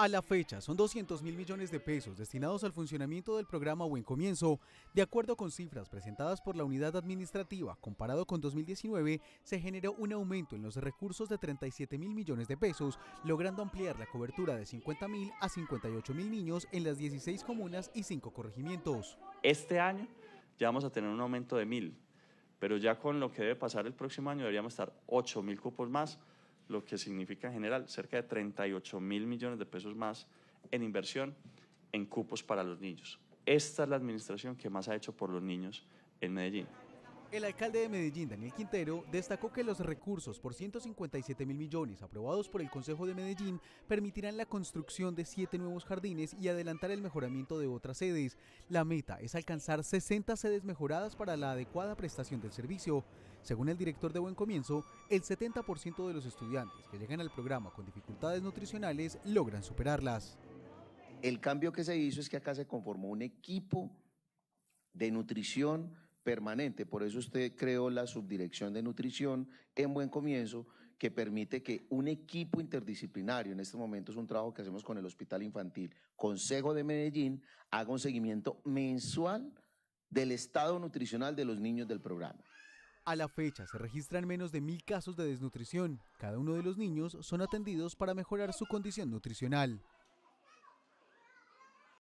A la fecha, son 200 mil millones de pesos destinados al funcionamiento del programa Buen Comienzo. De acuerdo con cifras presentadas por la unidad administrativa, comparado con 2019, se generó un aumento en los recursos de 37 mil millones de pesos, logrando ampliar la cobertura de 50 mil a 58 mil niños en las 16 comunas y 5 corregimientos. Este año ya vamos a tener un aumento de mil, pero ya con lo que debe pasar el próximo año deberíamos estar 8 mil cupos más lo que significa en general cerca de 38 mil millones de pesos más en inversión en cupos para los niños. Esta es la administración que más ha hecho por los niños en Medellín. El alcalde de Medellín, Daniel Quintero, destacó que los recursos por 157 mil millones aprobados por el Consejo de Medellín permitirán la construcción de siete nuevos jardines y adelantar el mejoramiento de otras sedes. La meta es alcanzar 60 sedes mejoradas para la adecuada prestación del servicio. Según el director de Buen Comienzo, el 70% de los estudiantes que llegan al programa con dificultades nutricionales logran superarlas. El cambio que se hizo es que acá se conformó un equipo de nutrición permanente. Por eso usted creó la subdirección de nutrición en Buen Comienzo, que permite que un equipo interdisciplinario, en este momento es un trabajo que hacemos con el Hospital Infantil, Consejo de Medellín, haga un seguimiento mensual del estado nutricional de los niños del programa. A la fecha se registran menos de mil casos de desnutrición. Cada uno de los niños son atendidos para mejorar su condición nutricional.